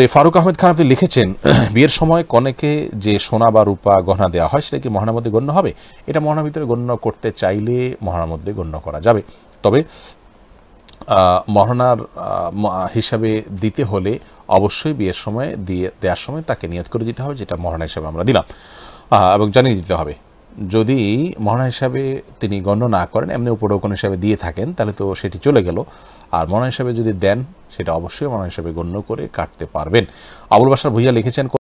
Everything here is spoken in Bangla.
তারপরে ফারুক আহমেদ খান আপনি লিখেছেন বিয়ের সময় কনেকে যে সোনা বা রূপা গহনা দেওয়া হয় সেটা কি মহানার মধ্যে গণ্য হবে এটা মহানার ভিতরে গণ্য করতে চাইলে মহানার মধ্যে গণ্য করা যাবে তবে মহানার হিসাবে দিতে হলে অবশ্যই বিয়ের সময় দিয়ে দেওয়ার সময় তাকে নিয়ত করে দিতে হবে যেটা মহানা হিসাবে আমরা দিলাম এবং জানিয়ে দিতে হবে যদি মহানা হিসাবে তিনি গণ্য না করেন এমনি উপরোকন হিসাবে দিয়ে থাকেন তাহলে তো সেটি চলে গেল আর মহানা হিসাবে যদি দেন সেটা অবশ্যই মহানা হিসাবে গণ্য করে কাটতে পারবেন আবুল বাসার ভুইয়া লিখেছেন